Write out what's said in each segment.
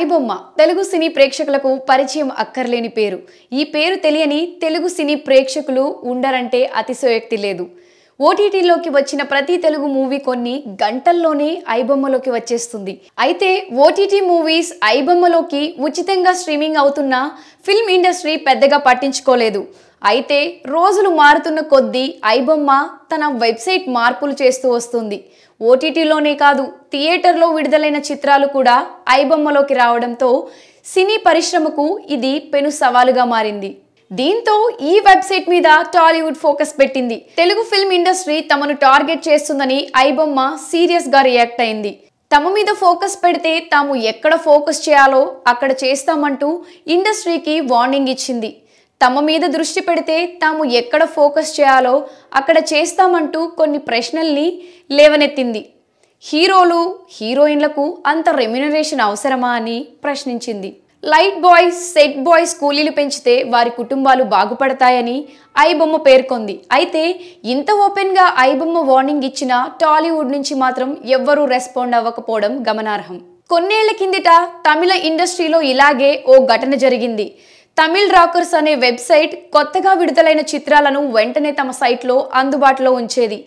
ఐబొమ్మ తెలుగు సినీ ప్రేక్షకులకు పరిచయం అక్కర్లేని పేరు ఈ పేరు తెలియని తెలుగు సినీ ప్రేక్షకులు ఉండరంటే అతిశయోక్తి లేదు ఓటీటీలోకి వచ్చిన ప్రతి తెలుగు మూవీ కొన్ని గంటల్లోనే ఐబొమ్మలోకి వచ్చేస్తుంది అయితే ఓటీటీ మూవీస్ ఐబొమ్మలోకి ఉచితంగా స్ట్రీమింగ్ అవుతున్న ఫిల్మ్ ఇండస్ట్రీ పెద్దగా పట్టించుకోలేదు అయితే రోజులు మారుతున్న కొద్దీ ఐబొమ్మ తన వెబ్సైట్ మార్పులు చేస్తూ వస్తుంది ఓటీటీలోనే కాదు థియేటర్లో విడుదలైన చిత్రాలు కూడా ఐబొమ్మలోకి రావడంతో సినీ పరిశ్రమకు ఇది పెను సవాలుగా మారింది దీంతో ఈ వెబ్సైట్ మీద టాలీవుడ్ ఫోకస్ పెట్టింది తెలుగు ఫిల్మ్ ఇండస్ట్రీ తమను టార్గెట్ చేస్తుందని ఐబొమ్మ సీరియస్ గా రియాక్ట్ అయింది తమ మీద ఫోకస్ పెడితే తాము ఎక్కడ ఫోకస్ చేయాలో అక్కడ చేస్తామంటూ ఇండస్ట్రీకి వార్నింగ్ ఇచ్చింది తమ మీద దృష్టి పెడితే తాము ఎక్కడ ఫోకస్ చేయాలో అక్కడ చేస్తామంటూ కొన్ని ప్రశ్నల్ని లేవనెత్తింది హీరోలు హీరోయిన్లకు అంత రెమ్యునరేషన్ అవసరమా అని ప్రశ్నించింది లైట్ బాయ్స్ సెట్ బాయ్స్ కూలీలు పెంచితే వారి కుటుంబాలు బాగుపడతాయని ఐబొమ్మ పేర్కొంది అయితే ఇంత ఓపెన్గా ఐబొమ్మ వార్నింగ్ ఇచ్చిన టాలీవుడ్ నుంచి మాత్రం ఎవ్వరూ రెస్పాండ్ అవ్వకపోవడం గమనార్హం కొన్నేళ్ల కిందట తమిళ ఇండస్ట్రీలో ఇలాగే ఓ ఘటన జరిగింది తమిళ్ రాకర్స్ అనే వెబ్సైట్ కొత్తగా విడుదలైన చిత్రాలను వెంటనే తమ సైట్లో అందుబాటులో ఉంచేది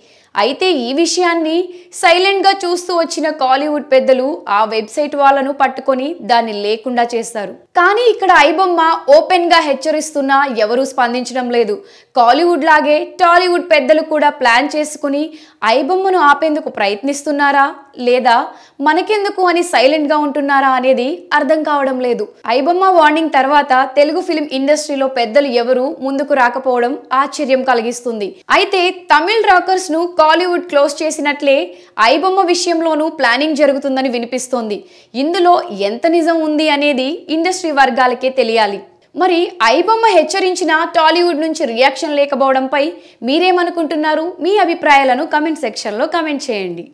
అయితే ఈ విషయాన్ని సైలెంట్గా చూస్తూ వచ్చిన కాలీవుడ్ పెద్దలు ఆ వెబ్సైట్ వాళ్ళను పట్టుకొని దాన్ని లేకుండా చేస్తారు కానీ ఇక్కడ ఐబొమ్మ ఓపెన్గా హెచ్చరిస్తున్నా ఎవరూ స్పందించడం లేదు కాలీవుడ్ లాగే టాలీవుడ్ పెద్దలు కూడా ప్లాన్ చేసుకుని ఐబొమ్మను ఆపేందుకు ప్రయత్నిస్తున్నారా లేదా మనకెందుకు అని సైలెంట్గా ఉంటున్నారా అనేది అర్థం కావడం లేదు ఐబొమ్మ వార్నింగ్ తర్వాత తెలుగు ఫిలిం ఇండస్ట్రీలో పెద్దలు ఎవరు ముందుకు రాకపోవడం ఆశ్చర్యం కలిగిస్తుంది అయితే తమిళ్ రాకర్స్ను కాలీవుడ్ క్లోజ్ చేసినట్లే ఐబొమ్మ విషయంలోనూ ప్లానింగ్ జరుగుతుందని వినిపిస్తోంది ఇందులో ఎంత నిజం ఉంది అనేది ఇండస్ట్రీ వర్గాలకే తెలియాలి మరి ఐబొమ్మ హెచ్చరించిన టాలీవుడ్ నుంచి రియాక్షన్ లేకపోవడంపై మీరేమనుకుంటున్నారు మీ అభిప్రాయాలను కమెంట్ సెక్షన్లో కమెంట్ చేయండి